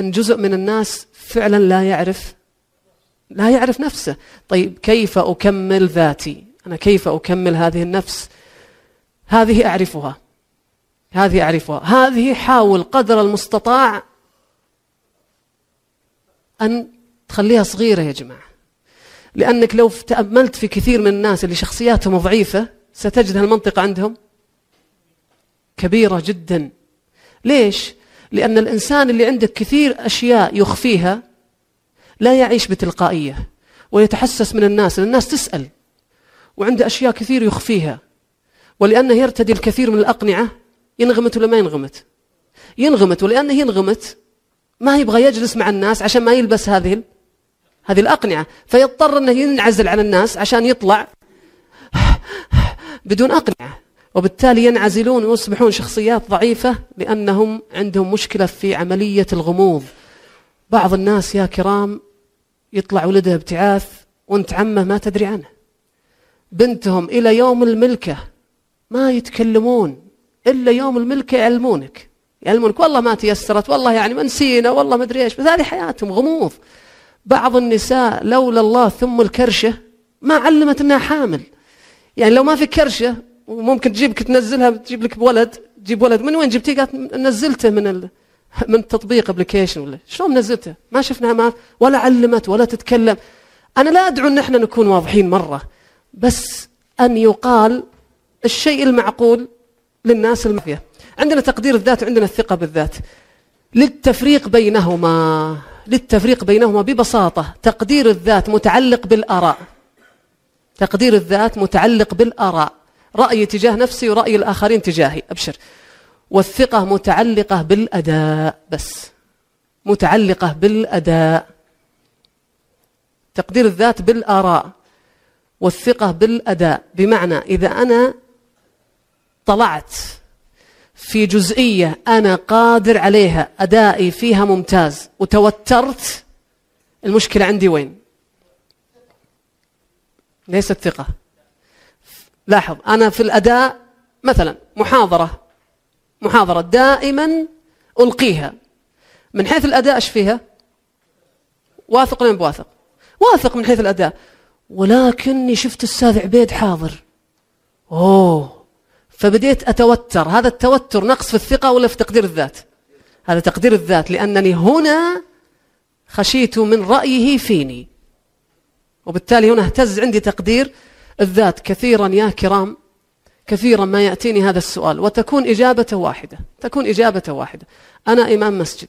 ان جزء من الناس فعلا لا يعرف لا يعرف نفسه طيب كيف اكمل ذاتي انا كيف اكمل هذه النفس هذه اعرفها هذه اعرفها هذه حاول قدر المستطاع ان تخليها صغيره يا جماعه لانك لو تاملت في كثير من الناس اللي شخصياتهم ضعيفه ستجد هالمنطقه عندهم كبيره جدا ليش لأن الإنسان اللي عنده كثير أشياء يخفيها لا يعيش بتلقائية ويتحسس من الناس لأن الناس تسأل وعنده أشياء كثير يخفيها ولأنه يرتدي الكثير من الأقنعة ينغمت ولا ما ينغمت ينغمت ولأنه ينغمت ما يبغى يجلس مع الناس عشان ما يلبس هذه هذه الأقنعة فيضطر أنه ينعزل عن الناس عشان يطلع بدون أقنعة وبالتالي ينعزلون ويصبحون شخصيات ضعيفة لأنهم عندهم مشكلة في عملية الغموض بعض الناس يا كرام يطلع ولده ابتعاث وانت عمه ما تدري عنه بنتهم إلى يوم الملكة ما يتكلمون إلا يوم الملكة يعلمونك يعلمونك والله ما تيسرت والله يعني منسينا والله ما أدري إيش بس هذه حياتهم غموض بعض النساء لولا الله ثم الكرشة ما علمت أنها حامل يعني لو ما في كرشة وممكن تجيبك تنزلها تجيب لك ولد تجيب ولد من وين جبتيه؟ قالت نزلته من ال... من التطبيق ابلكيشن ولا شلون نزلته؟ ما شفناها ما ولا علمت ولا تتكلم. انا لا ادعو ان احنا نكون واضحين مره بس ان يقال الشيء المعقول للناس المعفيه. عندنا تقدير الذات وعندنا الثقه بالذات. للتفريق بينهما للتفريق بينهما ببساطه تقدير الذات متعلق بالاراء. تقدير الذات متعلق بالاراء رأيي تجاه نفسي ورأي الآخرين تجاهي أبشر والثقة متعلقة بالأداء بس متعلقة بالأداء تقدير الذات بالآراء والثقة بالأداء بمعنى إذا أنا طلعت في جزئية أنا قادر عليها أدائي فيها ممتاز وتوترت المشكلة عندي وين؟ ليست ثقة لاحظ أنا في الأداء مثلا محاضرة محاضرة دائما ألقيها من حيث الأداء إيش فيها؟ واثق ولا بواثق؟ واثق من حيث الأداء ولكني شفت الأستاذ عبيد حاضر أوه فبديت أتوتر هذا التوتر نقص في الثقة ولا في تقدير الذات؟ هذا تقدير الذات لأنني هنا خشيت من رأيه فيني وبالتالي هنا اهتز عندي تقدير الذات كثيرا يا كرام كثيرا ما يأتيني هذا السؤال وتكون إجابته واحدة تكون إجابته واحدة أنا إمام مسجد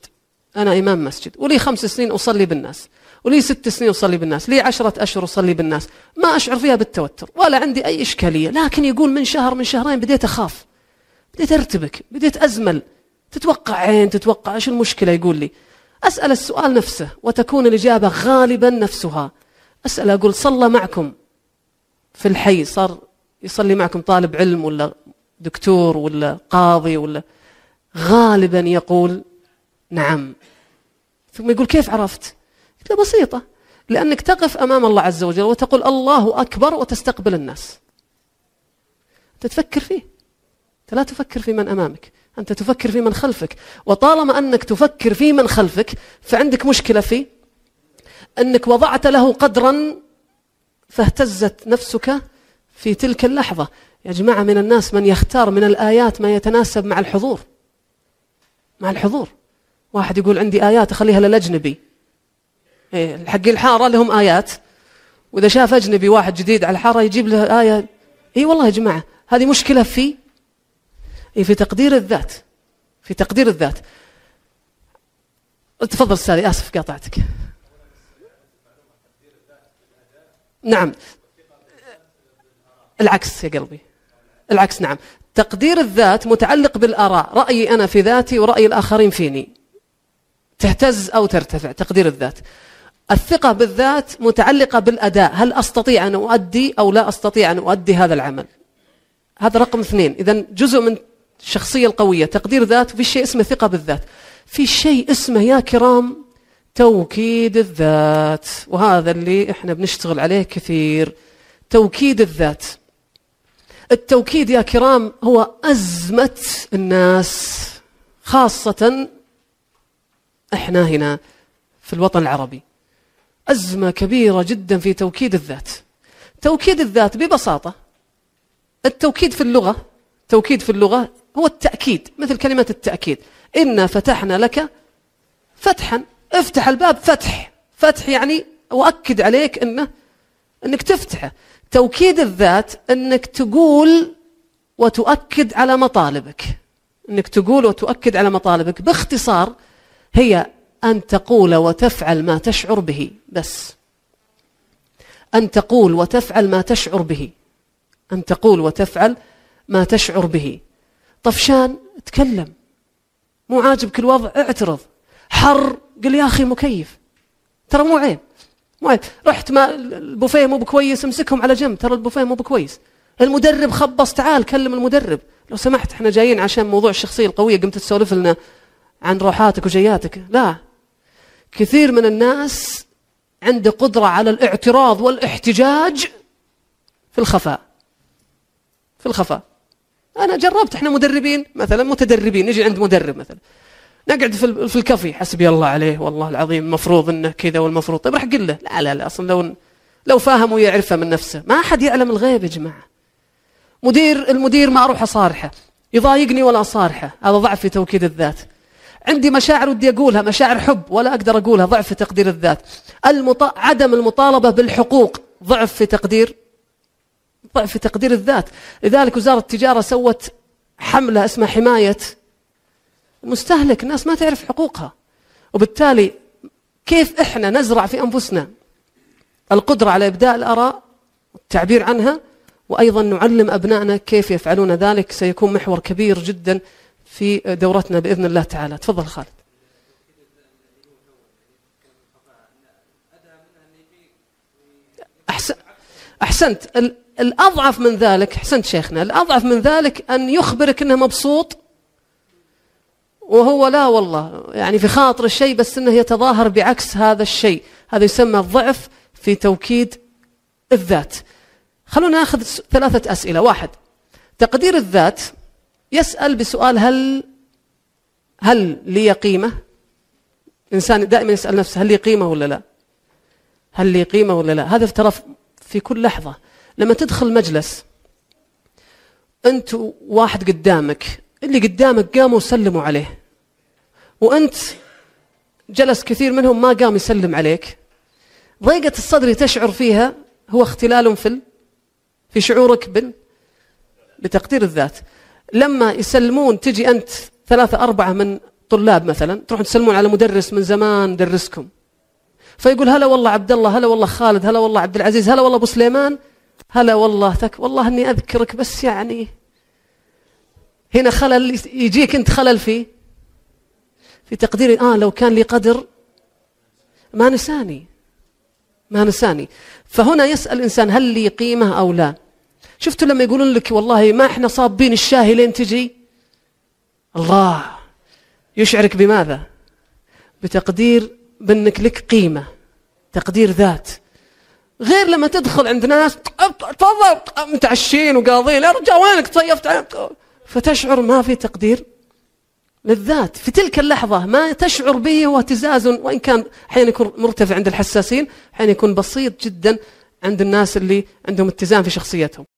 أنا إمام مسجد ولي خمس سنين أصلي بالناس ولي ست سنين أصلي بالناس لي عشرة أشهر أصلي بالناس ما أشعر فيها بالتوتر ولا عندي أي إشكالية لكن يقول من شهر من شهرين بديت أخاف بديت أرتبك بديت أزمل تتوقع عين تتوقع إيش المشكلة يقول لي أسأل السؤال نفسه وتكون الإجابة غالبا نفسها أسأل أقول صلى معكم في الحي صار يصلي معكم طالب علم ولا دكتور ولا قاضي ولا غالبا يقول نعم ثم يقول كيف عرفت له بسيطة لأنك تقف أمام الله عز وجل وتقول الله أكبر وتستقبل الناس أنت تفكر فيه أنت لا تفكر في من أمامك أنت تفكر في من خلفك وطالما أنك تفكر في من خلفك فعندك مشكلة في أنك وضعت له قدرا فاهتزت نفسك في تلك اللحظة يا جماعة من الناس من يختار من الآيات ما يتناسب مع الحضور مع الحضور واحد يقول عندي آيات أخليها للأجنبي إيه، حق الحارة لهم آيات وإذا شاف أجنبي واحد جديد على الحارة يجيب له آية إي والله يا جماعة هذه مشكلة في إيه في تقدير الذات في تقدير الذات تفضل استاذي اسف قاطعتك نعم العكس يا قلبي العكس نعم تقدير الذات متعلق بالآراء رأيي أنا في ذاتي ورأي الآخرين فيني تهتز أو ترتفع تقدير الذات الثقة بالذات متعلقة بالأداء هل أستطيع أن أؤدي أو لا أستطيع أن أؤدي هذا العمل هذا رقم اثنين إذا جزء من الشخصية القوية تقدير ذات في شيء اسمه ثقة بالذات في شيء اسمه يا كرام توكيد الذات وهذا اللي احنا بنشتغل عليه كثير توكيد الذات التوكيد يا كرام هو أزمة الناس خاصة احنا هنا في الوطن العربي أزمة كبيرة جدا في توكيد الذات توكيد الذات ببساطة التوكيد في اللغة توكيد في اللغة هو التأكيد مثل كلمة التأكيد إنا فتحنا لك فتحا افتح الباب فتح فتح يعني وأكد عليك أنه أنك تفتحه توكيد الذات أنك تقول وتؤكد على مطالبك أنك تقول وتؤكد على مطالبك باختصار هي أن تقول وتفعل ما تشعر به بس أن تقول وتفعل ما تشعر به أن تقول وتفعل ما تشعر به طفشان تكلم مو عاجبك الوضع اعترض حر قال يا اخي مكيف ترى مو عيب مو عيب رحت ما البوفيه مو بكويس امسكهم على جنب ترى البوفيه مو بكويس المدرب خبص تعال كلم المدرب لو سمحت احنا جايين عشان موضوع الشخصيه القويه قمت تسولف لنا عن روحاتك وجياتك لا كثير من الناس عنده قدره على الاعتراض والاحتجاج في الخفاء في الخفاء انا جربت احنا مدربين مثلا متدربين نجي عند مدرب مثلا نقعد في في الكافي حسبي الله عليه والله العظيم المفروض انه كذا والمفروض طيب راح قل له لا لا لا اصلا لو لو فاهم ويعرفه من نفسه ما احد يعلم الغيب يا جماعه مدير المدير ما اروح اصارحه يضايقني ولا اصارحه هذا ضعف في توكيد الذات عندي مشاعر ودي اقولها مشاعر حب ولا اقدر اقولها ضعف في تقدير الذات المط... عدم المطالبه بالحقوق ضعف في تقدير ضعف في تقدير الذات لذلك وزاره التجاره سوت حمله اسمها حمايه مستهلك الناس ما تعرف حقوقها وبالتالي كيف احنا نزرع في انفسنا القدره على ابداء الاراء والتعبير عنها وايضا نعلم ابنائنا كيف يفعلون ذلك سيكون محور كبير جدا في دورتنا باذن الله تعالى تفضل خالد احسنت الاضعف من ذلك احسنت شيخنا الاضعف من ذلك ان يخبرك انه مبسوط وهو لا والله يعني في خاطر الشيء بس انه يتظاهر بعكس هذا الشيء هذا يسمى الضعف في توكيد الذات خلونا ناخذ ثلاثة أسئلة واحد تقدير الذات يسأل بسؤال هل هل لي قيمة إنسان دائما يسأل نفسه هل لي قيمة ولا لا هل لي قيمة ولا لا هذا ترى في كل لحظة لما تدخل مجلس أنت واحد قدامك اللي قدامك قاموا وسلموا عليه وأنت جلس كثير منهم ما قام يسلم عليك ضيقة الصدر تشعر فيها هو اختلال في في شعورك بال بتقدير الذات لما يسلمون تجي أنت ثلاثة أربعة من طلاب مثلا تروحون تسلمون على مدرس من زمان درسكم فيقول هلا والله عبد الله هلا والله خالد هلا والله عبد العزيز هلا والله ابو سليمان هلا والله تك والله اني اذكرك بس يعني هنا خلل يجيك أنت خلل في في تقديري آه لو كان لي قدر ما نساني ما نساني فهنا يسأل الإنسان هل لي قيمة أو لا شفتوا لما يقولون لك والله ما احنا صابين الشاهي لين تجي الله يشعرك بماذا بتقدير بانك لك قيمه تقدير ذات غير لما تدخل عند ناس تفضل متعشين وقاضين يا رجال وينك تصيفت فتشعر ما في تقدير للذات في تلك اللحظة ما تشعر به هو اهتزاز وإن كان أحيانا يكون مرتفع عند الحساسين أحيانا يكون بسيط جدا عند الناس اللي عندهم اتزان في شخصيتهم